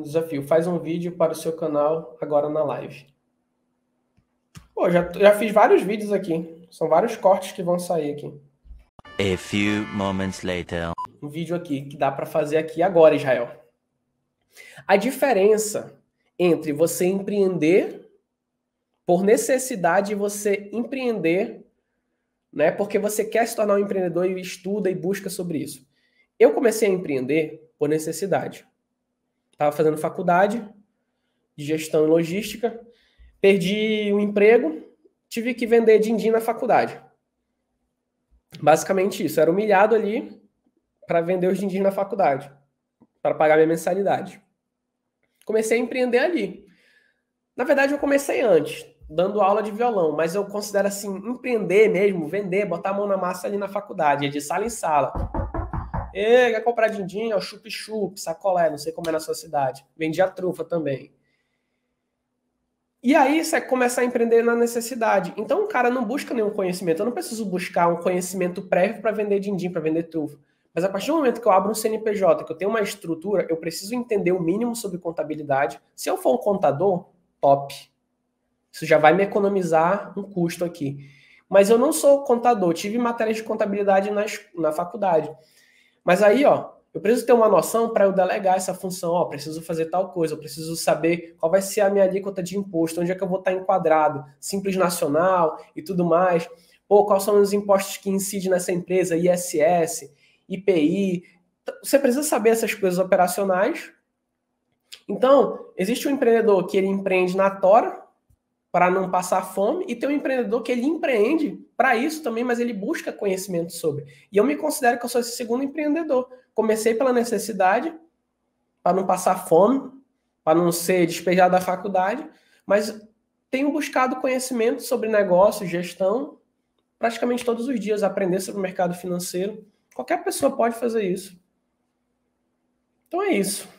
Desafio, faz um vídeo para o seu canal agora na live. Pô, já, já fiz vários vídeos aqui. São vários cortes que vão sair aqui. A few moments later. Um vídeo aqui que dá para fazer aqui agora, Israel. A diferença entre você empreender por necessidade e você empreender, né, porque você quer se tornar um empreendedor e estuda e busca sobre isso. Eu comecei a empreender por necessidade. Estava fazendo faculdade de gestão e logística. Perdi o emprego, tive que vender din-din na faculdade. Basicamente isso. Era humilhado ali para vender os din-din na faculdade, para pagar minha mensalidade. Comecei a empreender ali. Na verdade, eu comecei antes, dando aula de violão, mas eu considero assim, empreender mesmo, vender, botar a mão na massa ali na faculdade, de sala em sala. E, quer comprar din-din? É chup-chup, sacolé, não sei como é na sua cidade. Vendia trufa também. E aí você começa a empreender na necessidade. Então o cara não busca nenhum conhecimento. Eu não preciso buscar um conhecimento prévio para vender din para vender trufa. Mas a partir do momento que eu abro um CNPJ, que eu tenho uma estrutura, eu preciso entender o mínimo sobre contabilidade. Se eu for um contador, top. Isso já vai me economizar um custo aqui. Mas eu não sou contador, tive matérias de contabilidade na, na faculdade. Mas aí, ó, eu preciso ter uma noção para eu delegar essa função, ó, preciso fazer tal coisa, eu preciso saber qual vai ser a minha alíquota de imposto, onde é que eu vou estar tá enquadrado, simples nacional e tudo mais. Ou quais são os impostos que incidem nessa empresa, ISS, IPI. Você precisa saber essas coisas operacionais. Então, existe um empreendedor que ele empreende na Tora, para não passar fome, e tem um empreendedor que ele empreende para isso também, mas ele busca conhecimento sobre. E eu me considero que eu sou esse segundo empreendedor. Comecei pela necessidade, para não passar fome, para não ser despejado da faculdade, mas tenho buscado conhecimento sobre negócio, gestão, praticamente todos os dias, aprender sobre o mercado financeiro. Qualquer pessoa pode fazer isso. Então é isso.